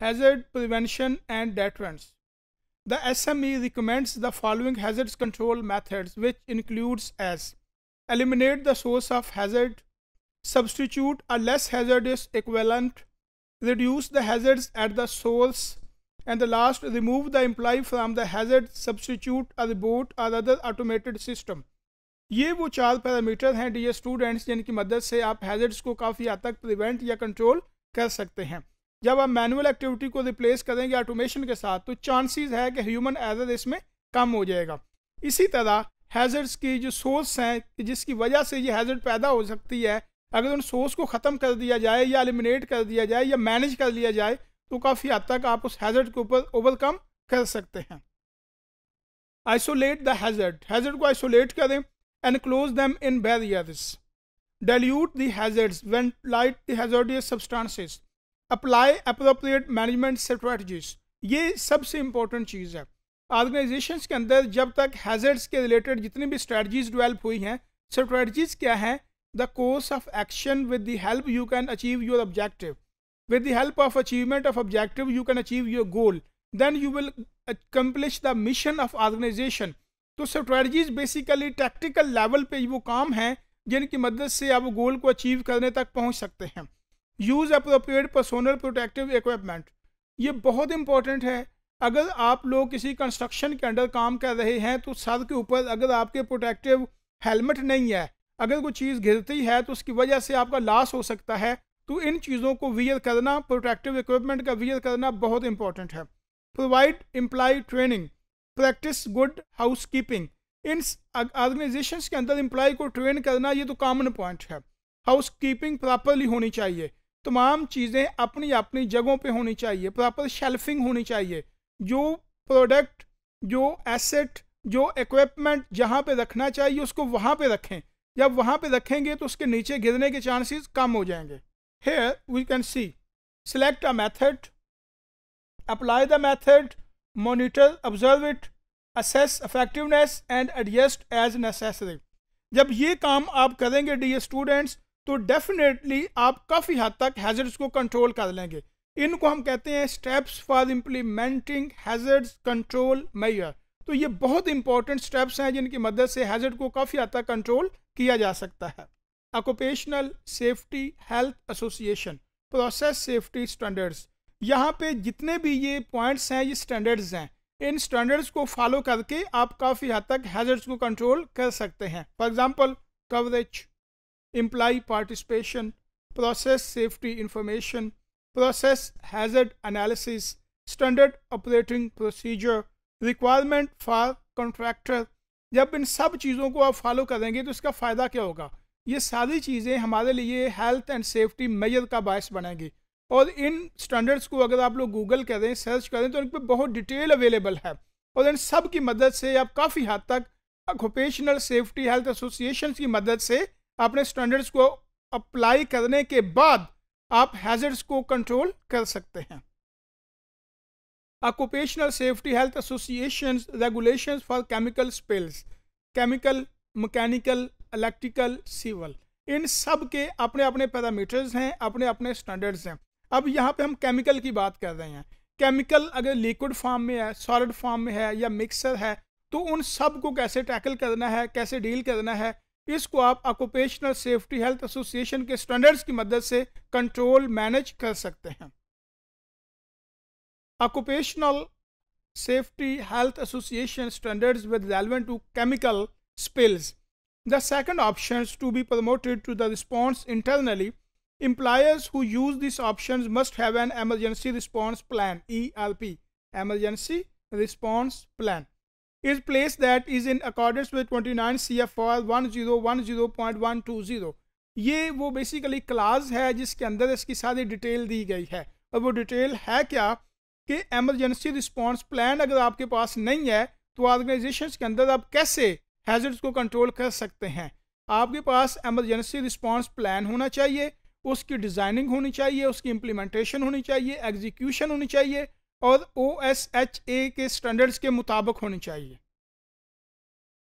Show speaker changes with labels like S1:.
S1: hazard prevention and deterrence. The SME recommends the following hazards control methods which includes as eliminate the source of hazard, substitute a less hazardous equivalent, reduce the hazards at the source, and the last remove the employee from the hazard, substitute a report or other automated system. ये वो चार parameter हैं D students जिनकी मदद से आप hazards को काफ़ी हद तक प्रिवेंट या कंट्रोल कर सकते हैं जब आप मैनुअल एक्टिविटी को रिप्लेस करेंगे ऑटोमेशन के साथ तो चांसेस है कि ह्यूमन एजर इसमें कम हो जाएगा इसी तरह हैज़र्ड्स की जो सोर्स हैं जिसकी वजह से ये हैज़र्ड पैदा हो सकती है अगर उन सोर्स को ख़त्म कर दिया जाए या एलिमिनेट कर दिया जाए या मैनेज कर लिया जाए तो काफ़ी हद तक आप उस हैज़र्ड के ऊपर ओवरकम कर सकते हैं आइसोलेट द हैज़र्ड हैज़र्ड को आइसोलेट करें and close them in barrier dilute the ventilate the hazardous apply appropriate management strategies ये सबसे इंपॉर्टेंट चीज़ है ऑर्गेनाइजेशन के अंदर जब तक हैजर्ड्स के रिलेटेड जितनी भी स्ट्रेटजीज डेवलप हुई हैं स्ट्रेटजीज क्या हैं the course of action with the help you can achieve your objective with the help of achievement of objective you can achieve your goal then you will accomplish the mission of organization तो strategies basically tactical level पे वो काम हैं जिनकी मदद से आप गोल को अचीव करने तक पहुंच सकते हैं use appropriate personal protective equipment ये बहुत इंपॉर्टेंट है अगर आप लोग किसी कंस्ट्रक्शन के अंडर काम कर रहे हैं तो सर के ऊपर अगर आपके प्रोटेक्टिव हेलमेट नहीं है अगर कोई चीज़ घिरती है तो उसकी वजह से आपका लॉस हो सकता है तो इन चीज़ों को वियर करना प्रोटेक्टिव इक्विपमेंट का वियर करना बहुत इंपॉर्टेंट है provide employee training practice good housekeeping in organization के अंदर एम्प्लॉय को ट्रेन करना ये तो कॉमन पॉइंट है हाउस कीपिंग प्रॉपरली होनी चाहिए तमाम चीज़ें अपनी अपनी जगहों पे होनी चाहिए प्रॉपर शेल्फिंग होनी चाहिए जो प्रोडक्ट जो एसेट जो इक्विपमेंट जहाँ पे रखना चाहिए उसको वहाँ पे रखें जब वहाँ पे रखेंगे तो उसके नीचे गिरने के चांसेस कम हो जाएंगे here we can see select a method apply the method monitor observe it assess effectiveness and adjust as necessary जब ये काम आप करेंगे डी स्टूडेंट्स तो डेफिनेटली आप काफ़ी हद तक हैजर्ड्स को कंट्रोल कर लेंगे इनको हम कहते हैं steps for implementing hazards control measure तो ये बहुत इंपॉर्टेंट स्टेप्स हैं जिनकी मदद से हैजर्ड को काफ़ी हद तक कंट्रोल किया जा सकता है occupational safety health association process safety standards यहाँ पे जितने भी ये पॉइंट्स हैं ये स्टैंडर्ड्स हैं इन स्टैंडर्ड्स को फॉलो करके आप काफ़ी हद तक हैजर्ड्स को कंट्रोल कर सकते हैं for example coverage employee participation, process safety information, process hazard analysis, standard operating procedure, requirement for contractor. जब इन सब चीज़ों को आप फॉलो करेंगे तो इसका फ़ायदा क्या होगा ये सारी चीज़ें हमारे लिए हेल्थ एंड सेफ्टी मेजर का बायस बनेंगी और इन स्टैंडर्ड्स को अगर आप लोग गूगल करें सर्च करें तो उन पर बहुत डिटेल अवेलेबल है और इन सब की मदद से आप काफ़ी हद तक ऑक्यूपेशनल सेफ्टी हेल्थ एसोसिएशन की मदद से अपने स्टैंडर्ड्स को अप्लाई करने के बाद आप हैजर्ड्स को कंट्रोल कर सकते हैं occupational safety health association regulation for chemical spills chemical mechanical electrical civil इन सब के अपने अपने पैरामीटर्स हैं अपने अपने स्टैंडर्ड्स हैं अब यहाँ पे हम केमिकल की बात कर रहे हैं केमिकल अगर लिक्विड फॉर्म में है सॉलिड फॉर्म में है या मिक्सर है तो उन सब को कैसे टैकल करना है कैसे डील करना है इसको आप ऑक्यूपेशनल सेफ्टी हेल्थ एसोसिएशन के स्टैंडर्ड्स की मदद से कंट्रोल मैनेज कर सकते हैं occupational safety health association standards with relevant to chemical spills the second option to be promoted to the response internally employers who use this option must have an emergency response plan E P emergency response plan is place that is in accordance with 29 CFR 1010.120 ये वो basically class है जिसके अंदर इसकी सारी detail दी गई है और वो डिटेल है क्या कि एमरजेंसी रिस्पांस प्लान अगर आपके पास नहीं है तो ऑर्गेनाइजेशन के अंदर आप कैसे हैजर्ड्स को कंट्रोल कर सकते हैं आपके पास एमरजेंसी रिस्पांस प्लान होना चाहिए उसकी डिज़ाइनिंग होनी चाहिए उसकी इम्प्लीमेंटेशन होनी चाहिए एग्जीक्यूशन होनी चाहिए और ओ एस एच ए के स्टैंडर्ड्स के मुताबिक होनी चाहिए